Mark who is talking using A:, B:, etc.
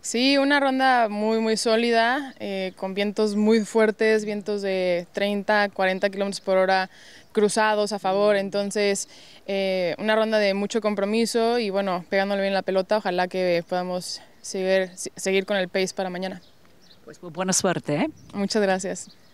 A: Sí, una ronda muy, muy sólida, eh, con vientos muy fuertes, vientos de 30, 40 kilómetros por hora cruzados a favor, entonces eh, una ronda de mucho compromiso y bueno, pegándole bien la pelota, ojalá que podamos seguir, seguir con el pace para mañana. Pues
B: buena suerte. ¿eh?
A: Muchas gracias.